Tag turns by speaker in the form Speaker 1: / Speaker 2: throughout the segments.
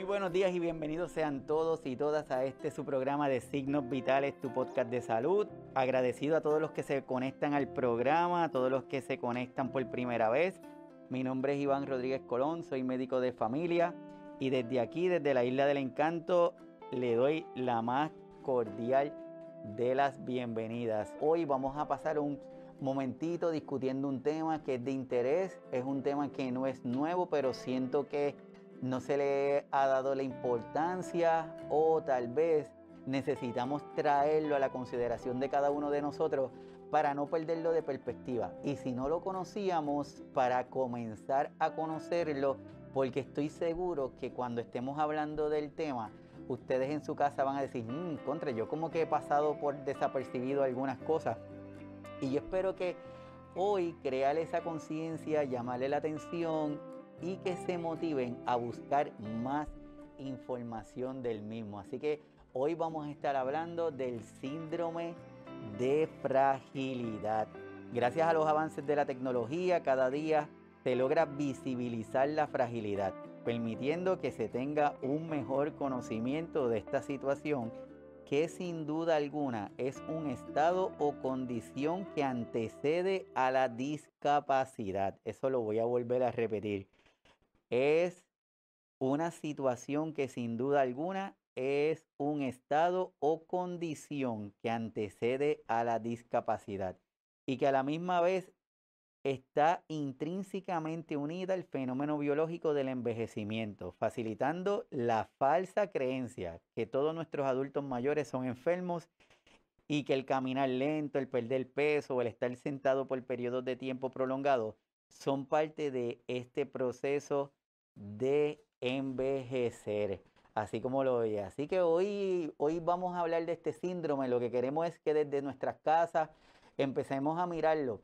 Speaker 1: Muy buenos días y bienvenidos sean todos y todas a este su programa de Signos Vitales, tu podcast de salud. Agradecido a todos los que se conectan al programa, a todos los que se conectan por primera vez. Mi nombre es Iván Rodríguez Colón, soy médico de familia y desde aquí, desde la Isla del Encanto, le doy la más cordial de las bienvenidas. Hoy vamos a pasar un momentito discutiendo un tema que es de interés, es un tema que no es nuevo, pero siento que no se le ha dado la importancia o tal vez necesitamos traerlo a la consideración de cada uno de nosotros para no perderlo de perspectiva. Y si no lo conocíamos, para comenzar a conocerlo, porque estoy seguro que cuando estemos hablando del tema, ustedes en su casa van a decir, mm, contra, yo como que he pasado por desapercibido algunas cosas. Y yo espero que hoy crear esa conciencia, llamarle la atención y que se motiven a buscar más información del mismo. Así que hoy vamos a estar hablando del síndrome de fragilidad. Gracias a los avances de la tecnología, cada día se logra visibilizar la fragilidad, permitiendo que se tenga un mejor conocimiento de esta situación, que sin duda alguna es un estado o condición que antecede a la discapacidad. Eso lo voy a volver a repetir. Es una situación que sin duda alguna es un estado o condición que antecede a la discapacidad y que a la misma vez está intrínsecamente unida al fenómeno biológico del envejecimiento, facilitando la falsa creencia que todos nuestros adultos mayores son enfermos y que el caminar lento, el perder peso o el estar sentado por periodos de tiempo prolongado son parte de este proceso de envejecer, así como lo oye. Así que hoy, hoy vamos a hablar de este síndrome. Lo que queremos es que desde nuestras casas empecemos a mirarlo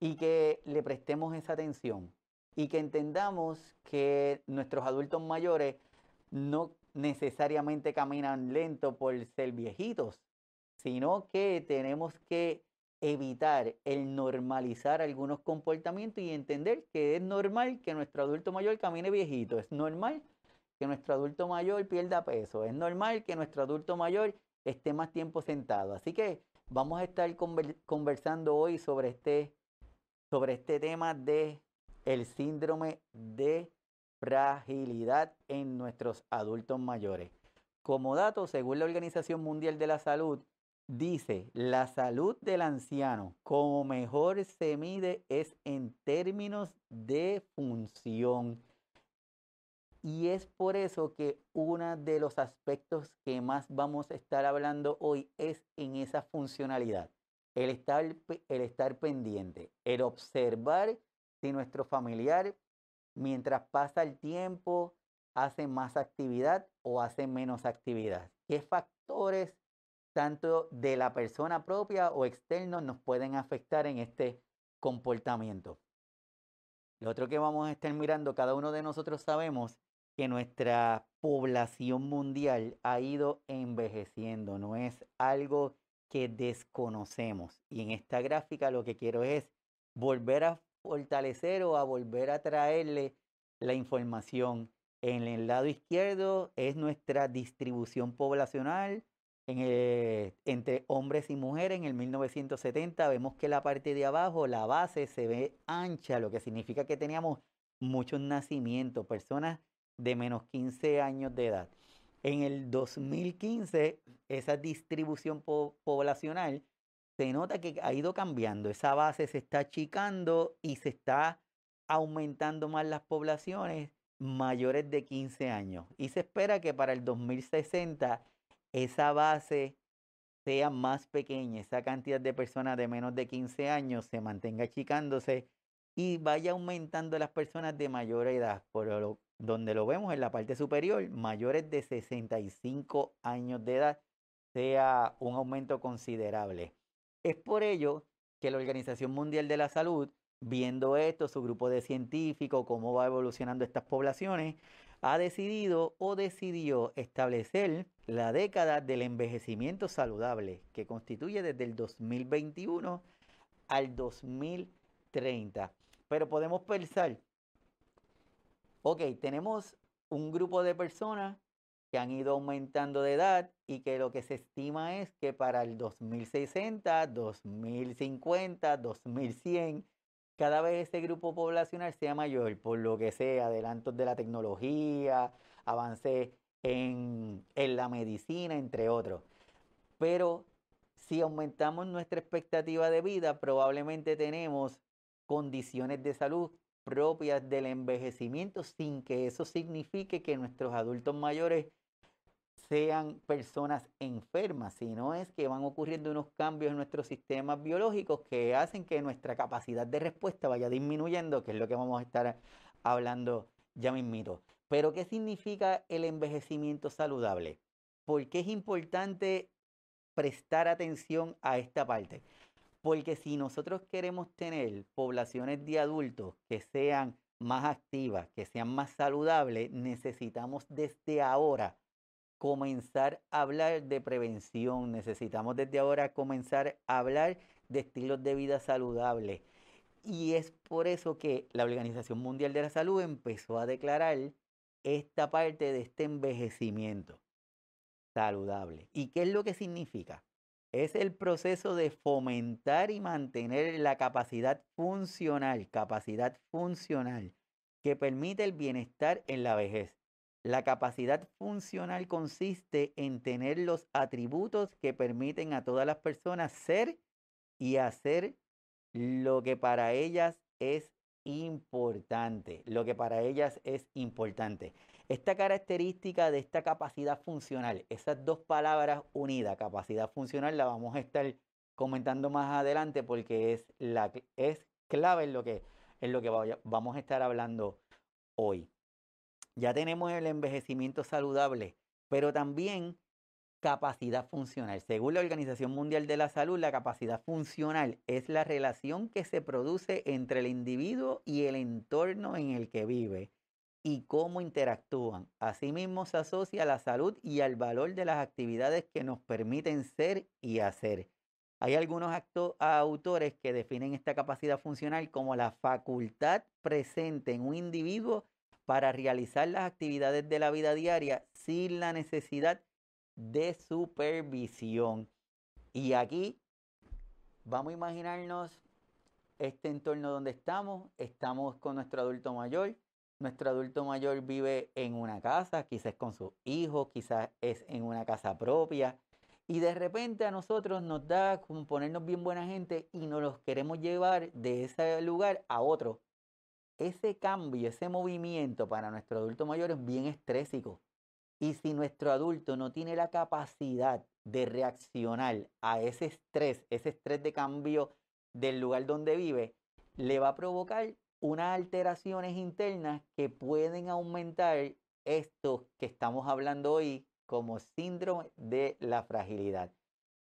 Speaker 1: y que le prestemos esa atención y que entendamos que nuestros adultos mayores no necesariamente caminan lento por ser viejitos, sino que tenemos que evitar el normalizar algunos comportamientos y entender que es normal que nuestro adulto mayor camine viejito, es normal que nuestro adulto mayor pierda peso, es normal que nuestro adulto mayor esté más tiempo sentado. Así que vamos a estar conversando hoy sobre este, sobre este tema de el síndrome de fragilidad en nuestros adultos mayores. Como dato, según la Organización Mundial de la Salud, Dice, la salud del anciano, como mejor se mide, es en términos de función. Y es por eso que uno de los aspectos que más vamos a estar hablando hoy es en esa funcionalidad. El estar, el estar pendiente, el observar si nuestro familiar, mientras pasa el tiempo, hace más actividad o hace menos actividad. ¿Qué factores tanto de la persona propia o externos, nos pueden afectar en este comportamiento. Lo otro que vamos a estar mirando, cada uno de nosotros sabemos que nuestra población mundial ha ido envejeciendo, no es algo que desconocemos. Y en esta gráfica lo que quiero es volver a fortalecer o a volver a traerle la información. En el lado izquierdo es nuestra distribución poblacional, eh, entre hombres y mujeres en el 1970. Vemos que la parte de abajo, la base, se ve ancha, lo que significa que teníamos muchos nacimientos, personas de menos 15 años de edad. En el 2015, esa distribución poblacional se nota que ha ido cambiando. Esa base se está achicando y se está aumentando más las poblaciones mayores de 15 años. Y se espera que para el 2060 esa base sea más pequeña, esa cantidad de personas de menos de 15 años se mantenga achicándose y vaya aumentando las personas de mayor edad, por lo, donde lo vemos en la parte superior, mayores de 65 años de edad, sea un aumento considerable. Es por ello que la Organización Mundial de la Salud, viendo esto, su grupo de científicos, cómo va evolucionando estas poblaciones, ha decidido o decidió establecer la década del envejecimiento saludable, que constituye desde el 2021 al 2030. Pero podemos pensar, ok, tenemos un grupo de personas que han ido aumentando de edad y que lo que se estima es que para el 2060, 2050, 2100, cada vez ese grupo poblacional sea mayor, por lo que sea, adelantos de la tecnología, avances en la medicina, entre otros. Pero si aumentamos nuestra expectativa de vida, probablemente tenemos condiciones de salud propias del envejecimiento sin que eso signifique que nuestros adultos mayores sean personas enfermas, sino es que van ocurriendo unos cambios en nuestros sistemas biológicos que hacen que nuestra capacidad de respuesta vaya disminuyendo, que es lo que vamos a estar hablando ya mismito. Pero, ¿qué significa el envejecimiento saludable? ¿Por qué es importante prestar atención a esta parte? Porque si nosotros queremos tener poblaciones de adultos que sean más activas, que sean más saludables, necesitamos desde ahora comenzar a hablar de prevención, necesitamos desde ahora comenzar a hablar de estilos de vida saludables. Y es por eso que la Organización Mundial de la Salud empezó a declarar esta parte de este envejecimiento saludable. ¿Y qué es lo que significa? Es el proceso de fomentar y mantener la capacidad funcional, capacidad funcional que permite el bienestar en la vejez. La capacidad funcional consiste en tener los atributos que permiten a todas las personas ser y hacer lo que para ellas es importante, lo que para ellas es importante. Esta característica de esta capacidad funcional, esas dos palabras unidas, capacidad funcional, la vamos a estar comentando más adelante porque es, la, es clave en lo en lo que vamos a estar hablando hoy. Ya tenemos el envejecimiento saludable, pero también capacidad funcional. Según la Organización Mundial de la Salud, la capacidad funcional es la relación que se produce entre el individuo y el entorno en el que vive y cómo interactúan. Asimismo, se asocia a la salud y al valor de las actividades que nos permiten ser y hacer. Hay algunos autores que definen esta capacidad funcional como la facultad presente en un individuo para realizar las actividades de la vida diaria sin la necesidad de supervisión. Y aquí vamos a imaginarnos este entorno donde estamos. Estamos con nuestro adulto mayor. Nuestro adulto mayor vive en una casa, quizás con sus hijos, quizás es en una casa propia. Y de repente a nosotros nos da como ponernos bien buena gente y nos los queremos llevar de ese lugar a otro ese cambio, ese movimiento para nuestro adulto mayor es bien estrésico. Y si nuestro adulto no tiene la capacidad de reaccionar a ese estrés, ese estrés de cambio del lugar donde vive, le va a provocar unas alteraciones internas que pueden aumentar esto que estamos hablando hoy como síndrome de la fragilidad.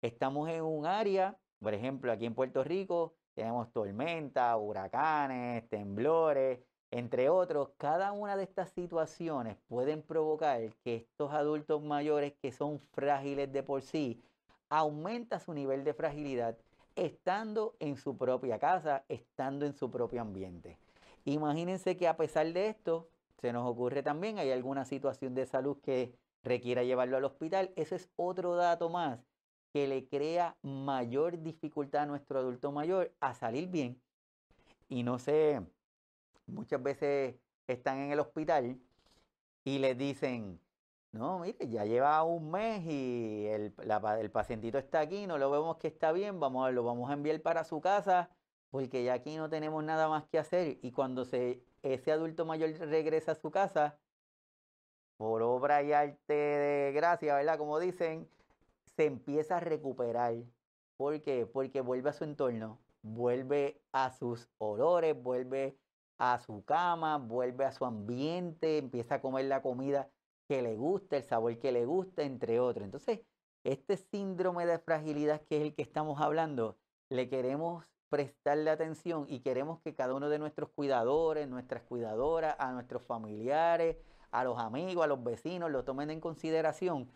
Speaker 1: Estamos en un área, por ejemplo, aquí en Puerto Rico, tenemos tormentas, huracanes, temblores, entre otros. Cada una de estas situaciones pueden provocar que estos adultos mayores que son frágiles de por sí, aumenta su nivel de fragilidad estando en su propia casa, estando en su propio ambiente. Imagínense que a pesar de esto, se nos ocurre también, hay alguna situación de salud que requiera llevarlo al hospital. Ese es otro dato más que le crea mayor dificultad a nuestro adulto mayor a salir bien. Y no sé, muchas veces están en el hospital y les dicen, no, mire, ya lleva un mes y el, pacientito está aquí, no lo vemos que está bien, vamos a, lo vamos a enviar para su casa porque ya aquí no tenemos nada más que hacer. Y cuando ese adulto mayor regresa a su casa, por obra y arte de gracia, ¿verdad? Como dicen, se empieza a recuperar. ¿Por Porque vuelve a su entorno, vuelve a sus olores, vuelve a su cama, vuelve a su ambiente, empieza a comer la comida que le gusta, el sabor que le gusta, entre otros. Entonces, este síndrome de fragilidad que es el que estamos hablando, le queremos prestarle atención y queremos que cada uno de nuestros cuidadores, nuestras cuidadoras, a nuestros familiares, a los amigos, a los vecinos, lo tomen en consideración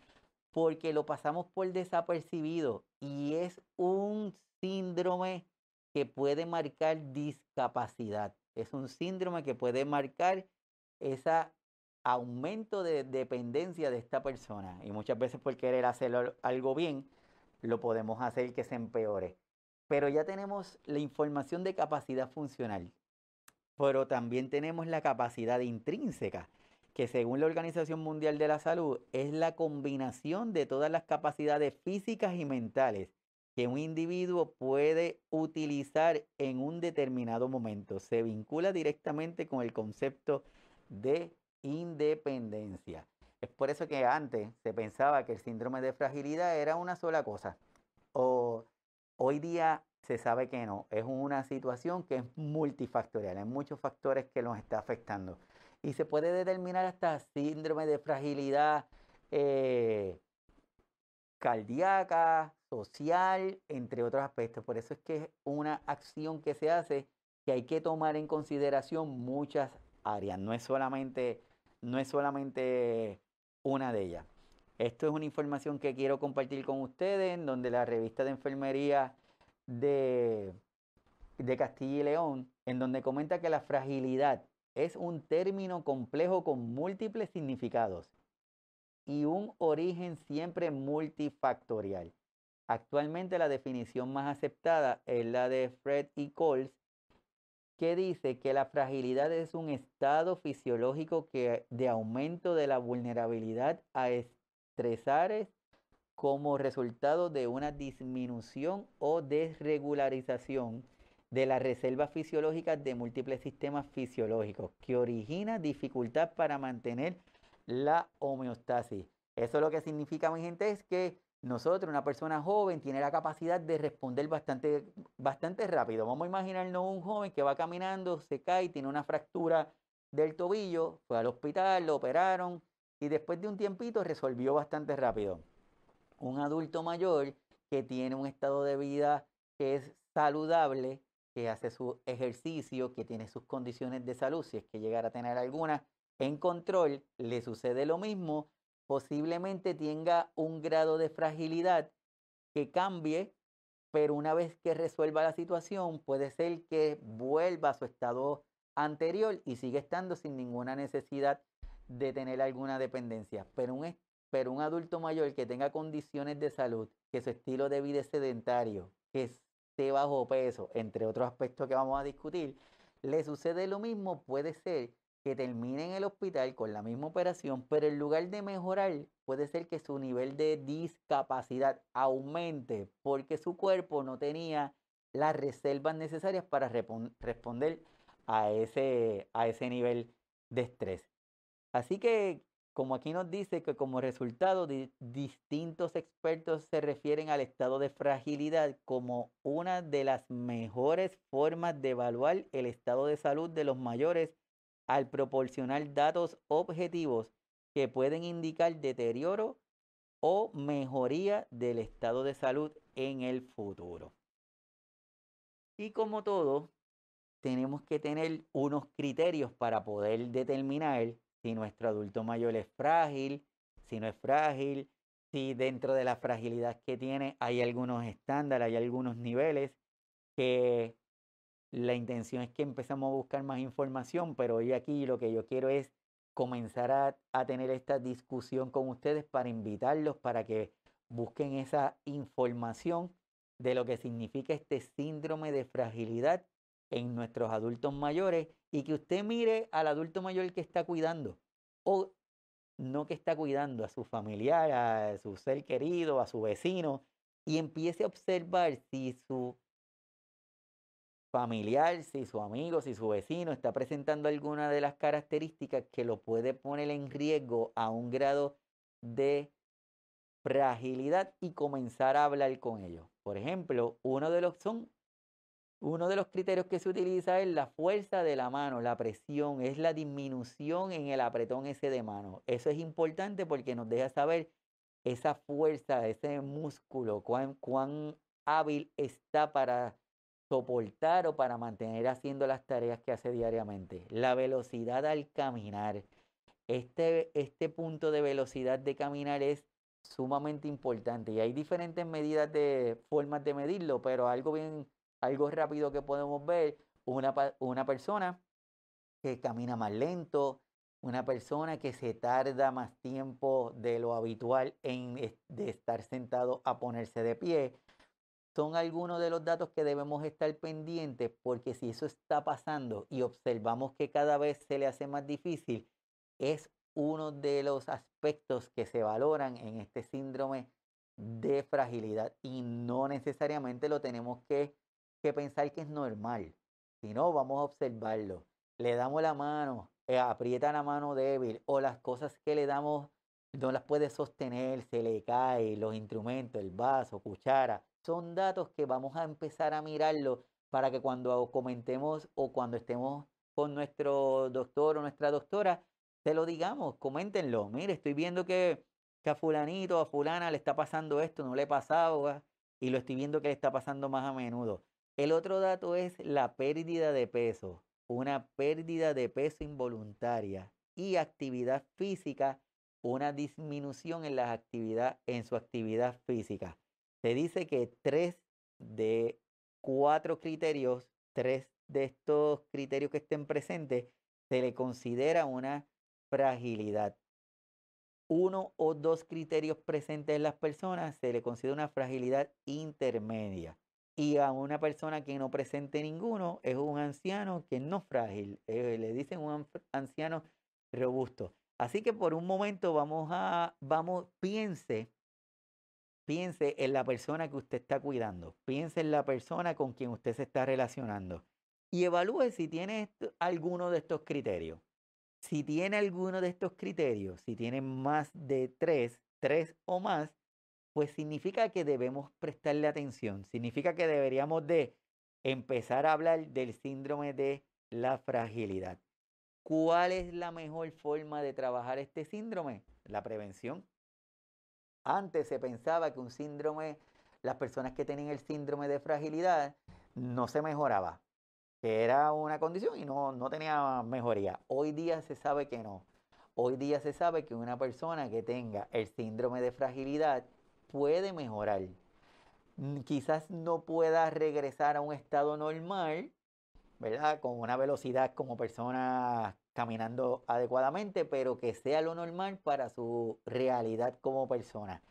Speaker 1: porque lo pasamos por desapercibido y es un síndrome que puede marcar discapacidad. Es un síndrome que puede marcar ese aumento de dependencia de esta persona. Y muchas veces por querer hacer algo bien, lo podemos hacer que se empeore. Pero ya tenemos la información de capacidad funcional, pero también tenemos la capacidad intrínseca que según la Organización Mundial de la Salud es la combinación de todas las capacidades físicas y mentales que un individuo puede utilizar en un determinado momento. Se vincula directamente con el concepto de independencia. Es por eso que antes se pensaba que el síndrome de fragilidad era una sola cosa. O hoy día se sabe que no. Es una situación que es multifactorial. Hay muchos factores que nos está afectando y se puede determinar hasta síndrome de fragilidad eh, cardíaca, social, entre otros aspectos. Por eso es que es una acción que se hace que hay que tomar en consideración muchas áreas, no es solamente, no es solamente una de ellas. Esto es una información que quiero compartir con ustedes, en donde la revista de enfermería de, de Castilla y León, en donde comenta que la fragilidad es un término complejo con múltiples significados y un origen siempre multifactorial. Actualmente la definición más aceptada es la de Fred y Coles, que dice que la fragilidad es un estado fisiológico que, de aumento de la vulnerabilidad a estresares como resultado de una disminución o desregularización de las reservas fisiológicas de múltiples sistemas fisiológicos, que origina dificultad para mantener la homeostasis. Eso lo que significa, mi gente, es que nosotros, una persona joven, tiene la capacidad de responder bastante, bastante rápido. Vamos a imaginarnos un joven que va caminando, se cae, tiene una fractura del tobillo, fue al hospital, lo operaron y después de un tiempito resolvió bastante rápido. Un adulto mayor que tiene un estado de vida que es saludable, que hace su ejercicio, que tiene sus condiciones de salud, si es que llegara a tener alguna, en control, le sucede lo mismo, posiblemente tenga un grado de fragilidad que cambie, pero una vez que resuelva la situación, puede ser que vuelva a su estado anterior y sigue estando sin ninguna necesidad de tener alguna dependencia. Pero un, pero un adulto mayor que tenga condiciones de salud, que su estilo de vida es sedentario, que es bajo peso, entre otros aspectos que vamos a discutir, le sucede lo mismo, puede ser que termine en el hospital con la misma operación, pero en lugar de mejorar, puede ser que su nivel de discapacidad aumente porque su cuerpo no tenía las reservas necesarias para responder a ese, a ese nivel de estrés. Así que como aquí nos dice que como resultado distintos expertos se refieren al estado de fragilidad como una de las mejores formas de evaluar el estado de salud de los mayores al proporcionar datos objetivos que pueden indicar deterioro o mejoría del estado de salud en el futuro. Y como todo, tenemos que tener unos criterios para poder determinar si nuestro adulto mayor es frágil, si no es frágil, si dentro de la fragilidad que tiene hay algunos estándares, hay algunos niveles que la intención es que empezamos a buscar más información, pero hoy aquí lo que yo quiero es comenzar a, a tener esta discusión con ustedes para invitarlos para que busquen esa información de lo que significa este síndrome de fragilidad en nuestros adultos mayores y que usted mire al adulto mayor que está cuidando o no que está cuidando a su familiar, a su ser querido, a su vecino y empiece a observar si su familiar, si su amigo, si su vecino está presentando alguna de las características que lo puede poner en riesgo a un grado de fragilidad y comenzar a hablar con ellos. Por ejemplo, uno de los son uno de los criterios que se utiliza es la fuerza de la mano, la presión, es la disminución en el apretón ese de mano. Eso es importante porque nos deja saber esa fuerza, ese músculo, cuán, hábil está para soportar o para mantener haciendo las tareas que hace diariamente. La velocidad al caminar. Este, este punto de velocidad de caminar es sumamente importante y hay diferentes medidas de formas de medirlo, pero algo bien algo rápido que podemos ver, una, una persona que camina más lento, una persona que se tarda más tiempo de lo habitual en de estar sentado a ponerse de pie. Son algunos de los datos que debemos estar pendientes porque si eso está pasando y observamos que cada vez se le hace más difícil, es uno de los aspectos que se valoran en este síndrome de fragilidad y no necesariamente lo tenemos que pensar que es normal. Si no, vamos a observarlo. Le damos la mano, eh, aprieta la mano débil o las cosas que le damos no las puede sostener, se le cae, los instrumentos, el vaso, cuchara. Son datos que vamos a empezar a mirarlo para que cuando comentemos o cuando estemos con nuestro doctor o nuestra doctora, se lo digamos, coméntenlo. Mire, estoy viendo que, que a fulanito o a fulana le está pasando esto, no le pasaba ah, y lo estoy viendo que le está pasando más a menudo. El otro dato es la pérdida de peso, una pérdida de peso involuntaria y actividad física, una disminución en, actividad, en su actividad física. Se dice que tres de cuatro criterios, tres de estos criterios que estén presentes, se le considera una fragilidad. Uno o dos criterios presentes en las personas se le considera una fragilidad intermedia. Y a una persona que no presente ninguno es un anciano que no frágil, eh, le dicen un anciano robusto. Así que por un momento vamos a, vamos, piense, piense en la persona que usted está cuidando, piense en la persona con quien usted se está relacionando y evalúe si tiene alguno de estos criterios. Si tiene alguno de estos criterios, si tiene más de tres, tres o más, pues significa que debemos prestarle atención, significa que deberíamos de empezar a hablar del síndrome de la fragilidad. ¿Cuál es la mejor forma de trabajar este síndrome? La prevención. Antes se pensaba que un síndrome, las personas que tenían el síndrome de fragilidad no se mejoraba, que era una condición y no, no tenía mejoría. Hoy día se sabe que no. Hoy día se sabe que una persona que tenga el síndrome de fragilidad puede mejorar. Mm, quizás no pueda regresar a un estado normal, ¿verdad? Con una velocidad como persona caminando adecuadamente, pero que sea lo normal para su realidad como persona.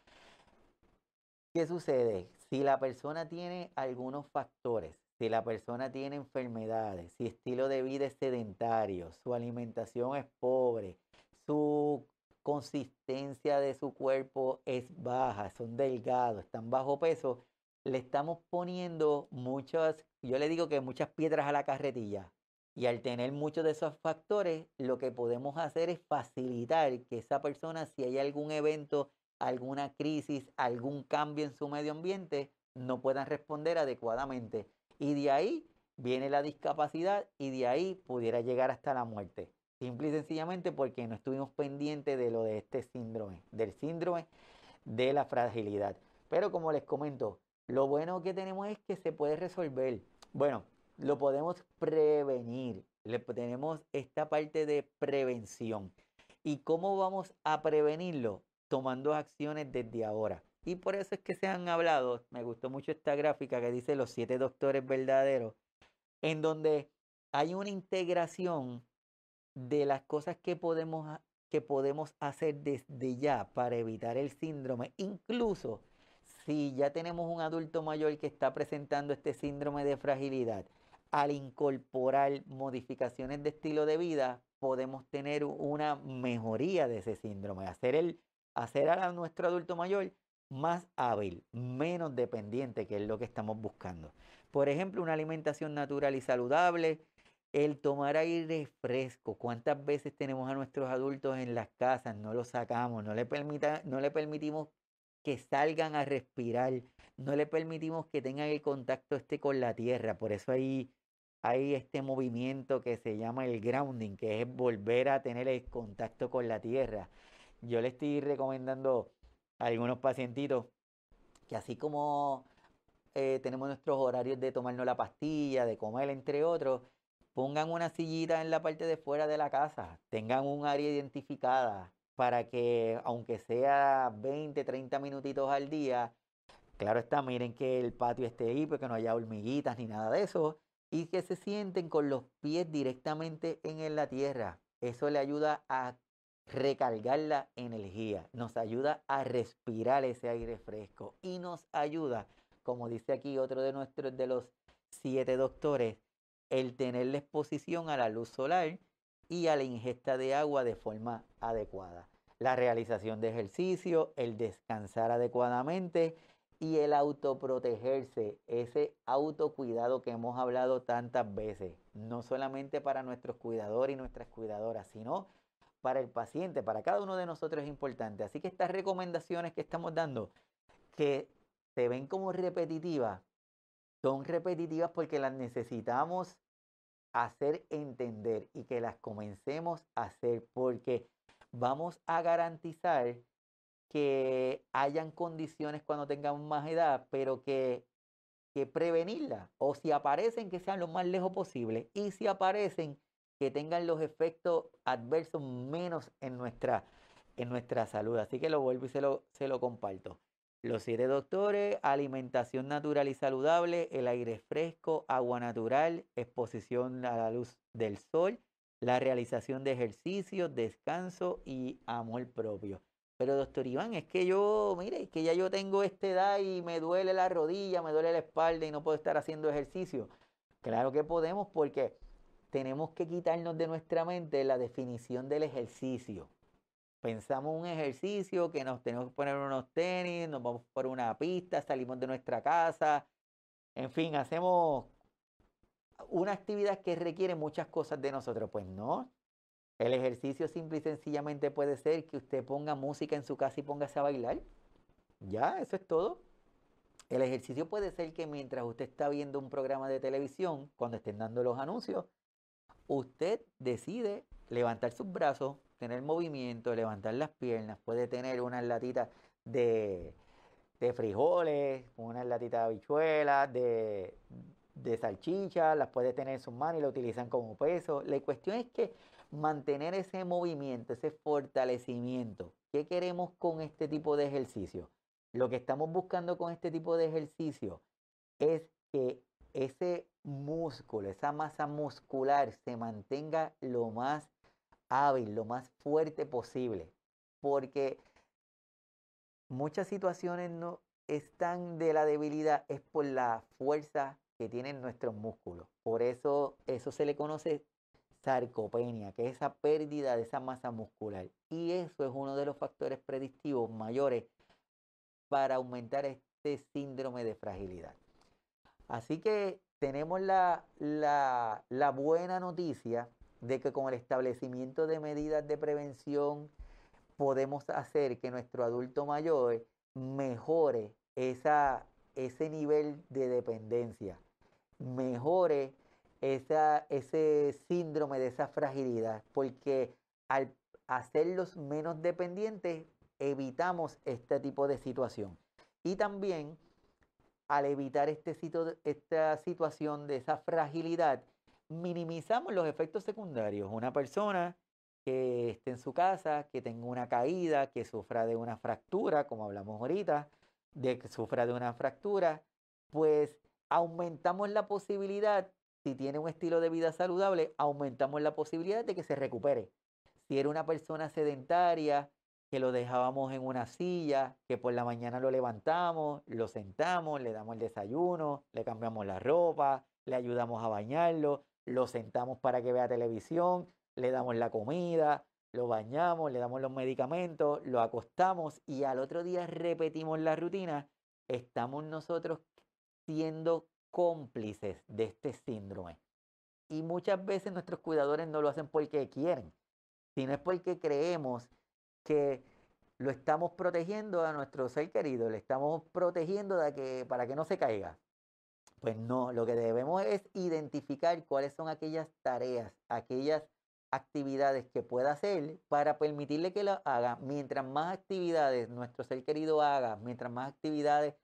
Speaker 1: ¿Qué sucede? Si la persona tiene algunos factores, si la persona tiene enfermedades, si estilo de vida es sedentario, su alimentación es pobre, su consistencia de su cuerpo es baja, son delgados, están bajo peso, le estamos poniendo muchas, yo le digo que muchas piedras a la carretilla. Y al tener muchos de esos factores, lo que podemos hacer es facilitar que esa persona, si hay algún evento, alguna crisis, algún cambio en su medio ambiente, no puedan responder adecuadamente. Y de ahí viene la discapacidad y de ahí pudiera llegar hasta la muerte. Simple y sencillamente porque no estuvimos pendientes de lo de este síndrome, del síndrome de la fragilidad. Pero como les comento, lo bueno que tenemos es que se puede resolver. Bueno, lo podemos prevenir. tenemos esta parte de prevención. ¿Y cómo vamos a prevenirlo? Tomando acciones desde ahora. Y por eso es que se han hablado, me gustó mucho esta gráfica que dice los siete doctores verdaderos, en donde hay una integración de las cosas que podemos, que podemos hacer desde ya para evitar el síndrome, incluso si ya tenemos un adulto mayor que está presentando este síndrome de fragilidad, al incorporar modificaciones de estilo de vida, podemos tener una mejoría de ese síndrome, hacer, el, hacer a nuestro adulto mayor más hábil, menos dependiente, que es lo que estamos buscando. Por ejemplo, una alimentación natural y saludable, el tomar aire fresco, ¿cuántas veces tenemos a nuestros adultos en las casas? No los sacamos, no le, no le permitimos que salgan a respirar, no le permitimos que tengan el contacto este con la tierra. Por eso hay, este movimiento que se llama el grounding, que es volver a tener el contacto con la tierra. Yo le estoy recomendando a algunos pacientitos que así como eh, tenemos nuestros horarios de tomarnos la pastilla, de comer, entre otros, pongan una sillita en la parte de fuera de la casa, tengan un área identificada para que aunque sea 20, 30 minutitos al día, claro está, miren que el patio esté ahí porque no haya hormiguitas ni nada de eso, y que se sienten con los pies directamente en la tierra. Eso le ayuda a recargar la energía, nos ayuda a respirar ese aire fresco y nos ayuda, como dice aquí otro de nuestros de los siete doctores, el tener la exposición a la luz solar y a la ingesta de agua de forma adecuada, la realización de ejercicio, el descansar adecuadamente y el autoprotegerse, ese autocuidado que hemos hablado tantas veces, no solamente para nuestros cuidadores y nuestras cuidadoras, sino para el paciente, para cada uno de nosotros es importante. Así que estas recomendaciones que estamos dando, que se ven como repetitivas, son repetitivas porque las necesitamos hacer entender y que las comencemos a hacer porque vamos a garantizar que hayan condiciones cuando tengamos más edad, pero que, que prevenirlas. O si aparecen, que sean lo más lejos posible. Y si aparecen, que tengan los efectos adversos menos en nuestra, en nuestra salud. Así que lo vuelvo y se lo, se lo comparto. Los siete doctores, alimentación natural y saludable, el aire fresco, agua natural, exposición a la luz del sol, la realización de ejercicios, descanso y amor propio. Pero doctor Iván, es que yo, mire, es que ya yo tengo esta edad y me duele la rodilla, me duele la espalda y no puedo estar haciendo ejercicio. Claro que podemos porque tenemos que quitarnos de nuestra mente la definición del ejercicio pensamos un ejercicio que nos tenemos que poner unos tenis, nos vamos por una pista, salimos de nuestra casa, en fin, hacemos una actividad que requiere muchas cosas de nosotros. Pues no. El ejercicio simple y sencillamente puede ser que usted ponga música en su casa y póngase a bailar. Ya, eso es todo. El ejercicio puede ser que mientras usted está viendo un programa de televisión, cuando estén dando los anuncios, usted decide levantar sus brazos, tener movimiento, levantar las piernas, puede tener unas latitas de, de frijoles, unas latitas de habichuelas, de, de salchicha, las puede tener en sus manos y la utilizan como peso. La cuestión es que mantener ese movimiento, ese fortalecimiento. ¿Qué queremos con este tipo de ejercicio? Lo que estamos buscando con este tipo de ejercicio es que ese músculo, esa masa muscular se mantenga lo más hábil, lo más fuerte posible, porque muchas situaciones no están de la debilidad, es por la fuerza que tienen nuestros músculos. Por eso eso se le conoce sarcopenia, que es esa pérdida de esa masa muscular. Y eso es uno de los factores predictivos mayores para aumentar este síndrome de fragilidad. Así que tenemos la, la buena noticia de que con el establecimiento de medidas de prevención podemos hacer que nuestro adulto mayor mejore esa, ese nivel de dependencia, mejore esa, ese síndrome de esa fragilidad, porque al hacerlos menos dependientes evitamos este tipo de situación. Y también al evitar este, esta situación de esa fragilidad, minimizamos los efectos secundarios. Una persona que esté en su casa, que tenga una caída, que sufra de una fractura, como hablamos ahorita, de que sufra de una fractura, pues aumentamos la posibilidad, si tiene un estilo de vida saludable, aumentamos la posibilidad de que se recupere. Si era una persona sedentaria, que lo dejábamos en una silla, que por la mañana lo levantamos, lo sentamos, le damos el desayuno, le cambiamos la ropa, le ayudamos a bañarlo, lo sentamos para que vea televisión, le damos la comida, lo bañamos, le damos los medicamentos, lo acostamos y al otro día repetimos la rutina, estamos nosotros siendo cómplices de este síndrome. Y muchas veces nuestros cuidadores no lo hacen porque quieren, sino es porque creemos que lo estamos protegiendo a nuestro ser querido, le estamos protegiendo para que no se caiga, pues no, lo que debemos es identificar cuáles son aquellas tareas, aquellas actividades que pueda hacer para permitirle que lo haga. Mientras más actividades nuestro ser querido haga, mientras más actividades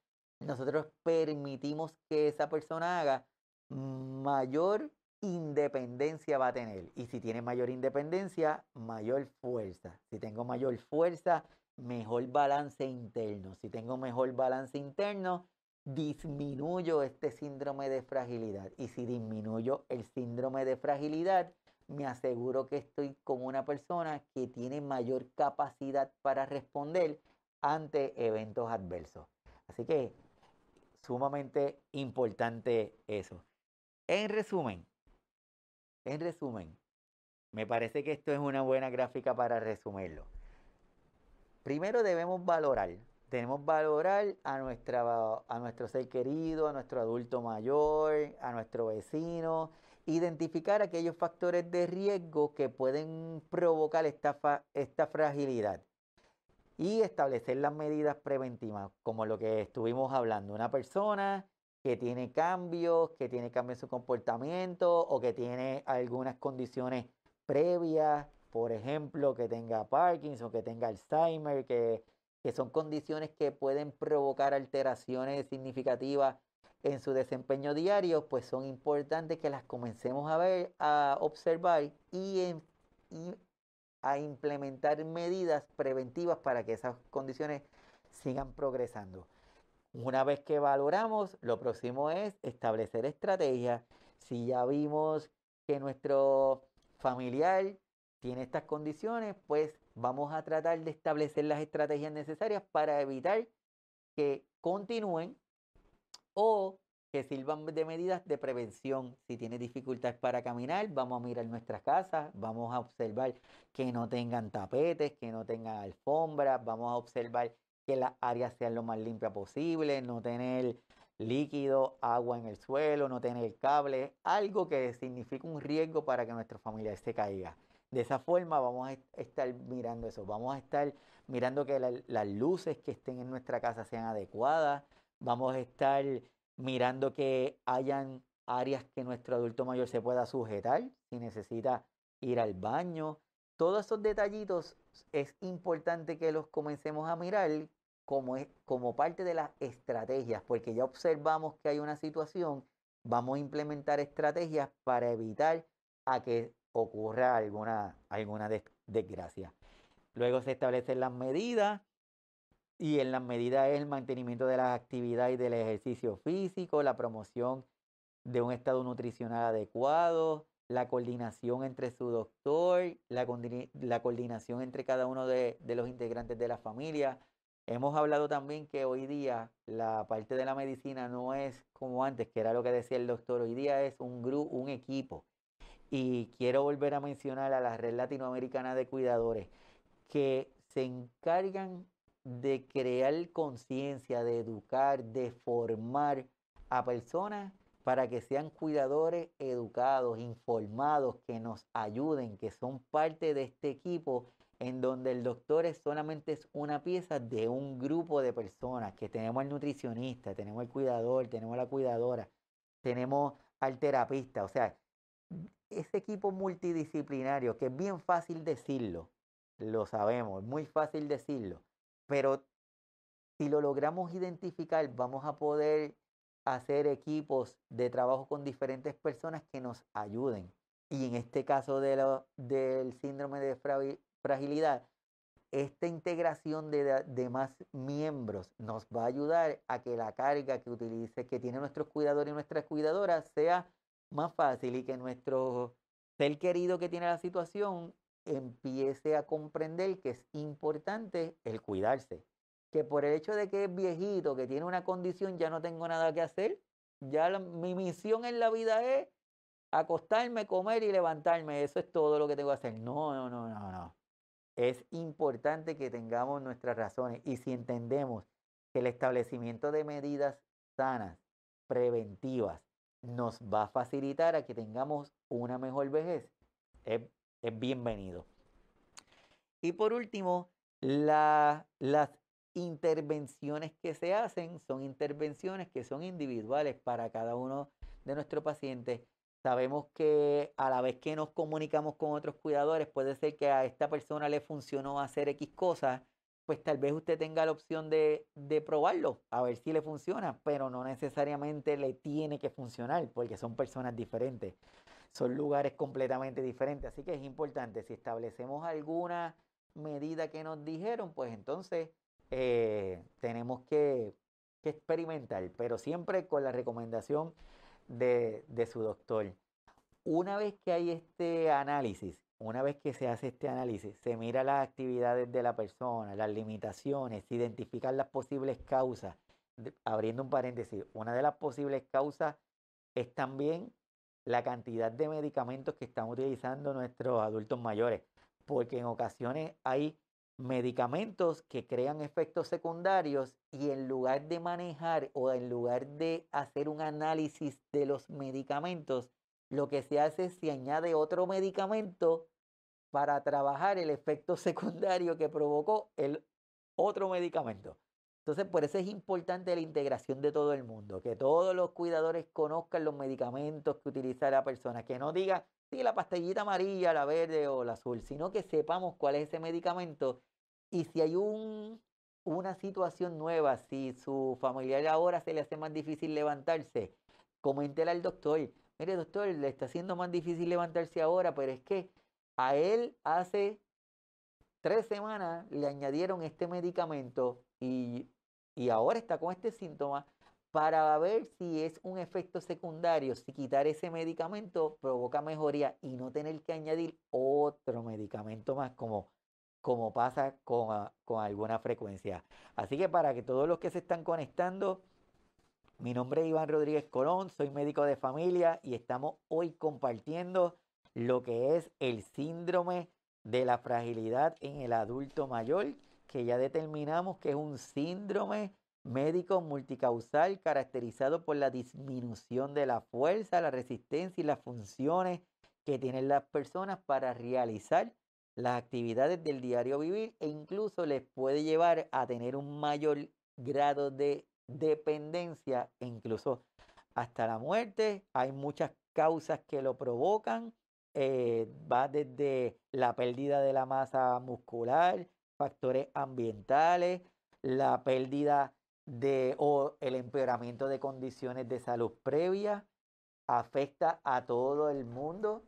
Speaker 1: nosotros permitimos que esa persona haga, mayor independencia va a tener. Y si tiene mayor independencia, mayor fuerza. Si tengo mayor fuerza, mejor balance interno. Si tengo mejor balance interno, disminuyo este síndrome de fragilidad. Y si disminuyo el síndrome de fragilidad, me aseguro que estoy con una persona que tiene mayor capacidad para responder ante eventos adversos. Así que sumamente importante eso. En resumen, en resumen, me parece que esto es una buena gráfica para resumirlo. Primero debemos valorar tenemos que valorar a, nuestra, a nuestro ser querido, a nuestro adulto mayor, a nuestro vecino, identificar aquellos factores de riesgo que pueden provocar esta, esta fragilidad y establecer las medidas preventivas, como lo que estuvimos hablando, una persona que tiene cambios, que tiene cambios en su comportamiento o que tiene algunas condiciones previas, por ejemplo, que tenga Parkinson, que tenga Alzheimer, que que son condiciones que pueden provocar alteraciones significativas en su desempeño diario, pues son importantes que las comencemos a ver, a observar y, en, y a implementar medidas preventivas para que esas condiciones sigan progresando. Una vez que valoramos, lo próximo es establecer estrategias. Si ya vimos que nuestro familiar tiene estas condiciones, pues Vamos a tratar de establecer las estrategias necesarias para evitar que continúen o que sirvan de medidas de prevención. Si tiene dificultades para caminar, vamos a mirar nuestras casas, vamos a observar que no tengan tapetes, que no tengan alfombras, vamos a observar que las áreas sean lo más limpias posible, no tener líquido, agua en el suelo, no tener cable, algo que significa un riesgo para que nuestra familia se caiga. De esa forma vamos a estar mirando eso, vamos a estar mirando que las luces que estén en nuestra casa sean adecuadas, vamos a estar mirando que hayan áreas que nuestro adulto mayor se pueda sujetar si necesita ir al baño. Todos esos detallitos es importante que los comencemos a mirar como, como parte de las estrategias, porque ya observamos que hay una situación, vamos a implementar estrategias para evitar a que ocurra alguna, alguna desgracia. Luego se establecen las medidas y en las medidas es el mantenimiento de las actividades y del ejercicio físico, la promoción de un estado nutricional adecuado, la coordinación entre su doctor, la, la coordinación entre cada uno de, de, los integrantes de la familia. Hemos hablado también que hoy día la parte de la medicina no es como antes, que era lo que decía el doctor, hoy día es un grupo, un equipo. Y quiero volver a mencionar a la Red Latinoamericana de Cuidadores, que se encargan de crear conciencia, de educar, de formar a personas para que sean cuidadores educados, informados, que nos ayuden, que son parte de este equipo en donde el doctor es solamente es una pieza de un grupo de personas, que tenemos al nutricionista, tenemos al cuidador, tenemos a la cuidadora, tenemos al terapista, o sea, ese equipo multidisciplinario, que es bien fácil decirlo, lo sabemos, muy fácil decirlo, pero si lo logramos identificar, vamos a poder hacer equipos de trabajo con diferentes personas que nos ayuden. Y en este caso del síndrome de fragilidad, esta integración de, de, más miembros nos va a ayudar a que la carga que utilice, que tiene nuestros cuidadores y nuestras cuidadoras sea más fácil y que nuestro ser querido que tiene la situación empiece a comprender que es importante el cuidarse. Que por el hecho de que es viejito, que tiene una condición, ya no tengo nada que hacer. Ya mi misión en la vida es acostarme, comer y levantarme. Eso es todo lo que tengo que hacer. No, no, no, no, no. Es importante que tengamos nuestras razones. Y si entendemos que el establecimiento de medidas sanas, preventivas, nos va a facilitar a que tengamos una mejor vejez. Es, bienvenido. Y por último, las intervenciones que se hacen son intervenciones que son individuales para cada uno de nuestros pacientes. Sabemos que a la vez que nos comunicamos con otros cuidadores, puede ser que a esta persona le funcionó hacer X cosas pues tal vez usted tenga la opción de, probarlo, a ver si le funciona, pero no necesariamente le tiene que funcionar, porque son personas diferentes, son lugares completamente diferentes. Así que es importante, si establecemos alguna medida que nos dijeron, pues entonces eh, tenemos que, experimentar, pero siempre con la recomendación de, de su doctor. Una vez que hay este análisis, una vez que se hace este análisis, se mira las actividades de la persona, las limitaciones, se identifican las posibles causas. Abriendo un paréntesis, una de las posibles causas es también la cantidad de medicamentos que están utilizando nuestros adultos mayores, porque en ocasiones hay medicamentos que crean efectos secundarios y en lugar de manejar o en lugar de hacer un análisis de los medicamentos, lo que se hace es se añade otro medicamento para trabajar el efecto secundario que provocó el otro medicamento. Entonces, por eso es importante la integración de todo el mundo, que todos los cuidadores conozcan los medicamentos que utiliza la persona, que no diga, sí, la pastillita amarilla, la verde o la azul, sino que sepamos cuál es ese medicamento y si hay un, una situación nueva, si su familiar ahora se le hace más difícil levantarse, coméntela al doctor, mire doctor, le está haciendo más difícil levantarse ahora, pero es que a él hace tres semanas le añadieron este medicamento y, y ahora está con este síntoma para ver si es un efecto secundario, si quitar ese medicamento provoca mejoría y no tener que añadir otro medicamento más como, como pasa con, ah, con, alguna frecuencia. Así que para que todos los que se están conectando, mi nombre es Iván Rodríguez Colón, soy médico de familia y estamos hoy compartiendo lo que es el síndrome de la fragilidad en el adulto mayor, que ya determinamos que es un síndrome médico multicausal caracterizado por la disminución de la fuerza, la resistencia y las funciones que tienen las personas para realizar las actividades del diario vivir e incluso les puede llevar a tener un mayor grado de dependencia e incluso hasta la muerte. Hay muchas causas que lo provocan eh, va desde la pérdida de la masa muscular, factores ambientales, la pérdida de o el empeoramiento de condiciones de salud previa, afecta a todo el mundo.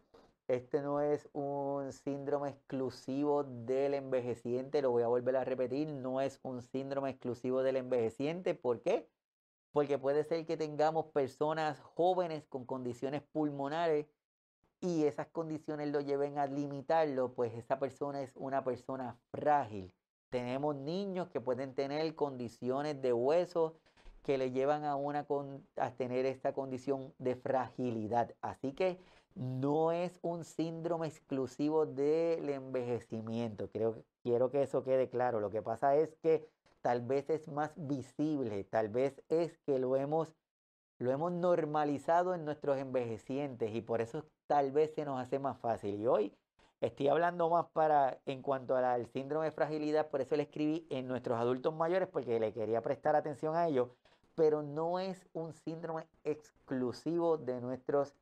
Speaker 1: Este no es un síndrome exclusivo del envejeciente, lo voy a volver a repetir, no es un síndrome exclusivo del envejeciente. ¿Por qué? Porque puede ser que tengamos personas jóvenes con condiciones pulmonares y esas condiciones lo lleven a limitarlo, pues esa persona es una persona frágil. Tenemos niños que pueden tener condiciones de hueso que le llevan a, una tener esta condición de fragilidad. Así que no es un síndrome exclusivo del envejecimiento. Creo, quiero que eso quede claro. Lo que pasa es que tal vez es más visible, tal vez es que lo hemos lo hemos normalizado en nuestros envejecientes y por eso tal vez se nos hace más fácil. Y hoy estoy hablando más para en cuanto al síndrome de fragilidad, por eso le escribí en nuestros adultos mayores porque le quería prestar atención a ellos, pero no es un síndrome exclusivo de nuestros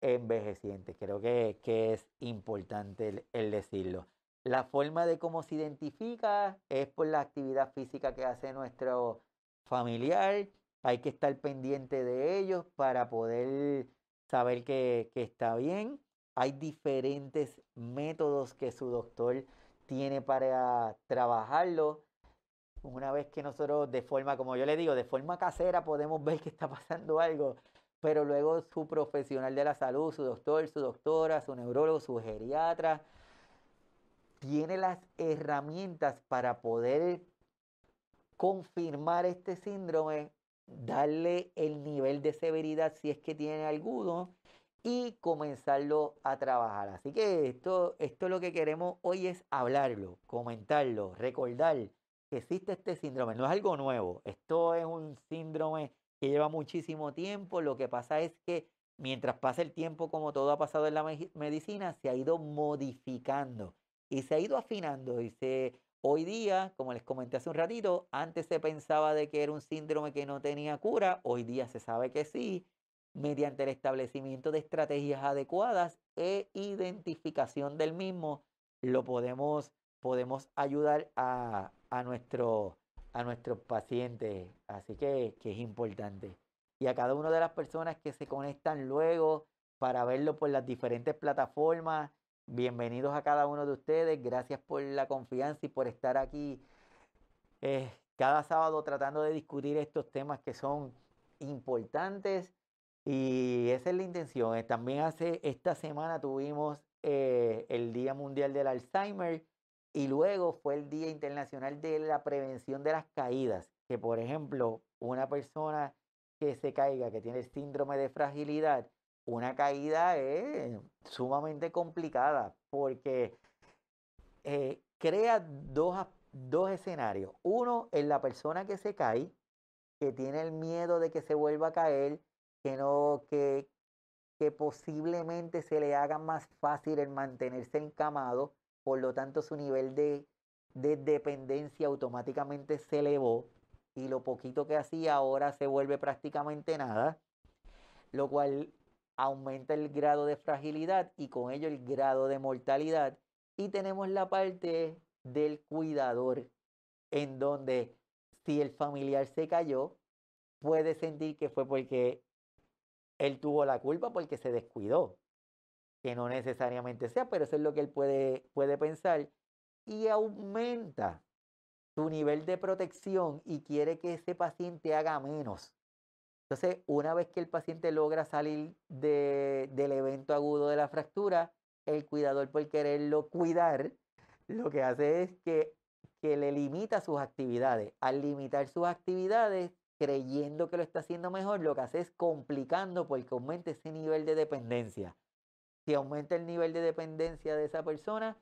Speaker 1: envejecientes. Creo que, que es importante el, el decirlo. La forma de cómo se identifica es por la actividad física que hace nuestro familiar, hay que estar pendiente de ellos para poder saber que, está bien. Hay diferentes métodos que su doctor tiene para trabajarlo. Una vez que nosotros de forma, como yo le digo, de forma casera podemos ver que está pasando algo, pero luego su profesional de la salud, su doctor, su doctora, su neurólogo, su geriatra, tiene las herramientas para poder confirmar este síndrome darle el nivel de severidad si es que tiene alguno y comenzarlo a trabajar. Así que esto, esto lo que queremos hoy es hablarlo, comentarlo, recordar que existe este síndrome. No es algo nuevo, esto es un síndrome que lleva muchísimo tiempo. Lo que pasa es que mientras pasa el tiempo, como todo ha pasado en la medicina, se ha ido modificando y se ha ido afinando y se Hoy día, como les comenté hace un ratito, antes se pensaba de que era un síndrome que no tenía cura, hoy día se sabe que sí, mediante el establecimiento de estrategias adecuadas e identificación del mismo, lo podemos, podemos ayudar a, nuestro, a nuestros pacientes. Así que, que es importante. Y a cada una de las personas que se conectan luego para verlo por las diferentes plataformas, Bienvenidos a cada uno de ustedes. Gracias por la confianza y por estar aquí eh, cada sábado tratando de discutir estos temas que son importantes. Y esa es la intención. Eh, también hace esta semana tuvimos eh, el Día Mundial del Alzheimer y luego fue el Día Internacional de la Prevención de las Caídas. Que por ejemplo, una persona que se caiga, que tiene síndrome de fragilidad, una caída es sumamente complicada porque eh, crea dos, dos escenarios. Uno, es la persona que se cae, que tiene el miedo de que se vuelva a caer, que no, que, posiblemente se le haga más fácil el mantenerse encamado, por lo tanto su nivel de, de dependencia automáticamente se elevó y lo poquito que hacía ahora se vuelve prácticamente nada, lo cual aumenta el grado de fragilidad y con ello el grado de mortalidad. Y tenemos la parte del cuidador, en donde si el familiar se cayó, puede sentir que fue porque él tuvo la culpa porque se descuidó, que no necesariamente sea, pero eso es lo que él puede, puede pensar, y aumenta su nivel de protección y quiere que ese paciente haga menos entonces, una vez que el paciente logra salir del evento agudo de la fractura, el cuidador por quererlo cuidar, lo que hace es que, que le limita sus actividades. Al limitar sus actividades, creyendo que lo está haciendo mejor, lo que hace es complicando porque aumenta ese nivel de dependencia. Si aumenta el nivel de dependencia de esa persona,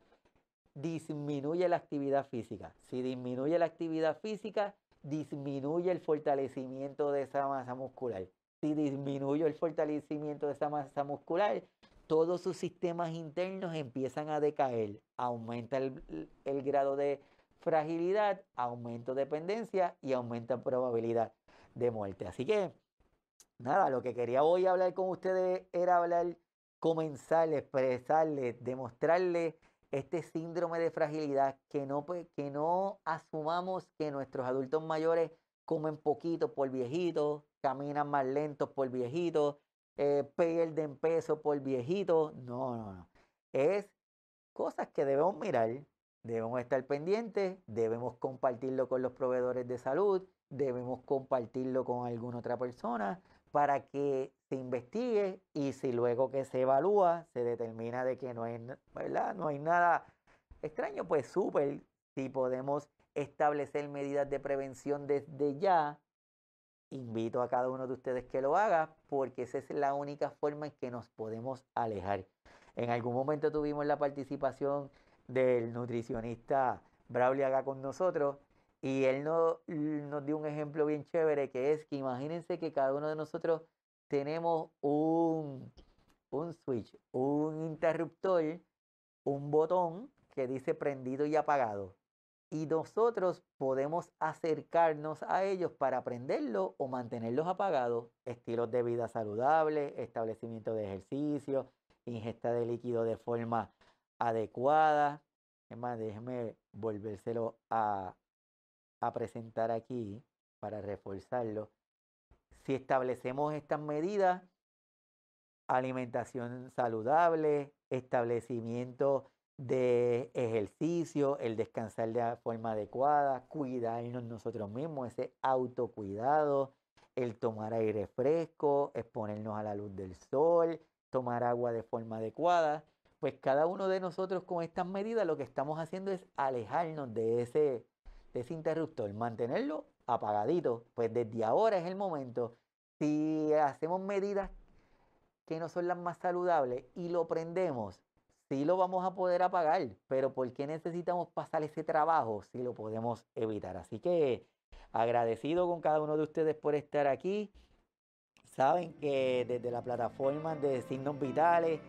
Speaker 1: disminuye la actividad física. Si disminuye la actividad física, disminuye el fortalecimiento de esa masa muscular. Si disminuyo el fortalecimiento de esa masa muscular, todos sus sistemas internos empiezan a decaer. Aumenta el, grado de fragilidad, de dependencia y aumenta probabilidad de muerte. Así que, nada, lo que quería hoy hablar con ustedes era hablar, comenzarles, expresarles, demostrarles este síndrome de fragilidad, que no, pues, que no asumamos que nuestros adultos mayores comen poquito por viejito, caminan más lentos por viejito, eh, de peso por viejito. No, no, no. Es cosas que debemos mirar, debemos estar pendientes, debemos compartirlo con los proveedores de salud, debemos compartirlo con alguna otra persona para que se investigue y si luego que se evalúa se determina de que no hay, ¿verdad? No hay nada extraño, pues súper, si podemos establecer medidas de prevención desde ya, invito a cada uno de ustedes que lo haga porque esa es la única forma en que nos podemos alejar. En algún momento tuvimos la participación del nutricionista Braulio acá con nosotros y él nos dio un ejemplo bien chévere que es que imagínense que cada uno de nosotros tenemos un, switch, un interruptor, un botón que dice prendido y apagado. Y nosotros podemos acercarnos a ellos para prenderlos o mantenerlos apagados. Estilos de vida saludables establecimiento de ejercicio, ingesta de líquido de forma adecuada. Es más, déjeme volvérselo a presentar aquí para reforzarlo si establecemos estas medidas, alimentación saludable, establecimiento de ejercicio, el descansar de forma adecuada, cuidarnos nosotros mismos, ese autocuidado, el tomar aire fresco, exponernos a la luz del sol, tomar agua de forma adecuada, pues cada uno de nosotros con estas medidas lo que estamos haciendo es alejarnos de ese, de ese interruptor, mantenerlo apagadito pues desde ahora es el momento. Si hacemos medidas que no son las más saludables y lo prendemos, sí lo vamos a poder apagar, pero ¿por qué necesitamos pasar ese trabajo si lo podemos evitar? Así que agradecido con cada uno de ustedes por estar aquí. Saben que desde la plataforma de Signos Vitales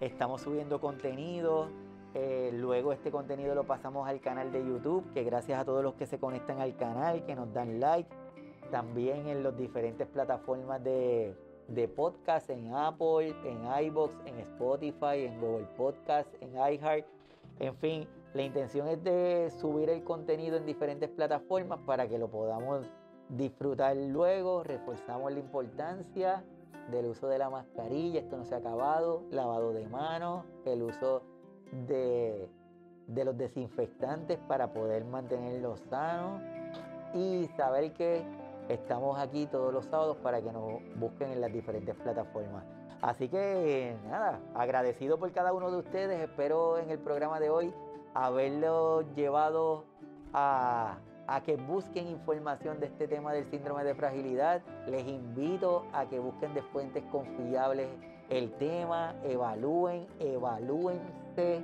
Speaker 1: estamos subiendo contenido eh, luego este contenido lo pasamos al canal de YouTube, que gracias a todos los que se conectan al canal, que nos dan like. También en las diferentes plataformas de, podcast, en Apple, en iBox, en Spotify, en Google Podcast, en iHeart. En fin, la intención es de subir el contenido en diferentes plataformas para que lo podamos disfrutar luego. Reforzamos la importancia del uso de la mascarilla, esto no se ha acabado, lavado de manos, el uso de, los desinfectantes para poder mantenerlos sanos y saber que estamos aquí todos los sábados para que nos busquen en las diferentes plataformas. Así que nada, agradecido por cada uno de ustedes, espero en el programa de hoy haberlo llevado a, a que busquen información de este tema del síndrome de fragilidad. Les invito a que busquen de fuentes confiables el tema, evalúen, evalúense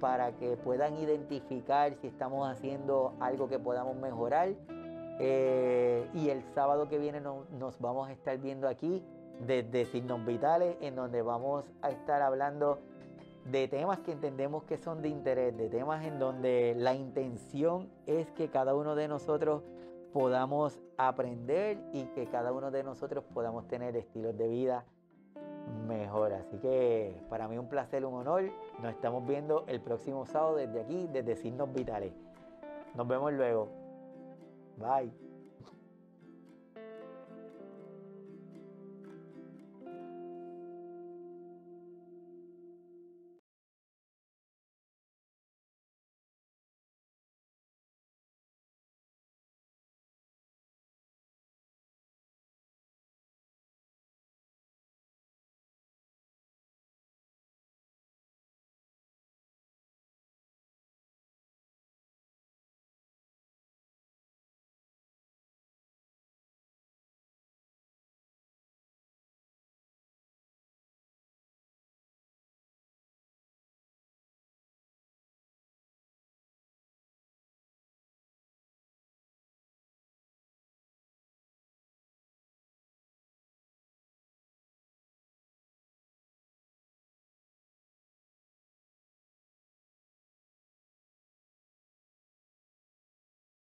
Speaker 1: para que puedan identificar si estamos haciendo algo que podamos mejorar. Eh, y el sábado que viene nos vamos a estar viendo aquí desde Signos Vitales, en donde vamos a estar hablando de temas que entendemos que son de interés, de temas en donde la intención es que cada uno de nosotros podamos aprender y que cada uno de nosotros podamos tener estilos de vida mejor. Así que para mí un placer, un honor. Nos estamos viendo el próximo sábado desde aquí, desde Signos Vitales. Nos vemos luego. Bye.